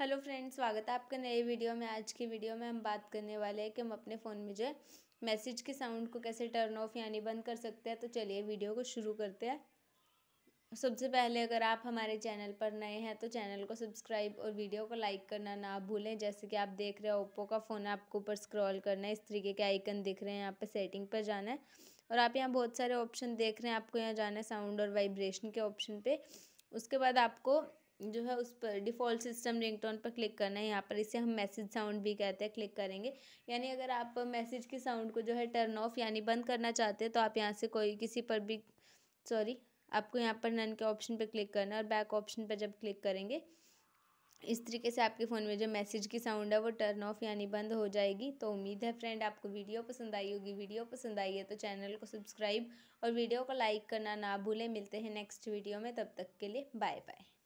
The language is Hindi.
हेलो फ्रेंड्स स्वागत है आपके नए वीडियो में आज की वीडियो में हम बात करने वाले हैं कि हम अपने फ़ोन में जो है मैसेज के साउंड को कैसे टर्न ऑफ यानी बंद कर सकते हैं तो चलिए वीडियो को शुरू करते हैं सबसे पहले अगर आप हमारे चैनल पर नए हैं तो चैनल को सब्सक्राइब और वीडियो को लाइक करना ना भूलें जैसे कि आप देख रहे हो ओप्पो का फ़ोन आपको ऊपर स्क्रॉल करना है इस तरीके के आइकन दिख रहे हैं यहाँ पे सेटिंग पर जाना है और आप यहाँ बहुत सारे ऑप्शन देख रहे हैं आपको यहाँ जाना है साउंड और वाइब्रेशन के ऑप्शन पर उसके बाद आपको जो है उस पर डिफ़ॉल्ट सिस्टम रिंगटोन पर क्लिक करना है यहाँ पर इसे हम मैसेज साउंड भी कहते हैं क्लिक करेंगे यानी अगर आप मैसेज की साउंड को जो है टर्न ऑफ यानी बंद करना चाहते हैं तो आप यहाँ से कोई किसी पर भी सॉरी आपको यहाँ पर नन के ऑप्शन पर क्लिक करना है और बैक ऑप्शन पर जब क्लिक करेंगे इस तरीके से आपके फ़ोन में जो मैसेज की साउंड है वो टर्न ऑफ यानी बंद हो जाएगी तो उम्मीद है फ्रेंड आपको वीडियो पसंद आई होगी वीडियो पसंद आई है तो चैनल को सब्सक्राइब और वीडियो को लाइक करना ना भूलें मिलते हैं नेक्स्ट वीडियो में तब तक के लिए बाय बाय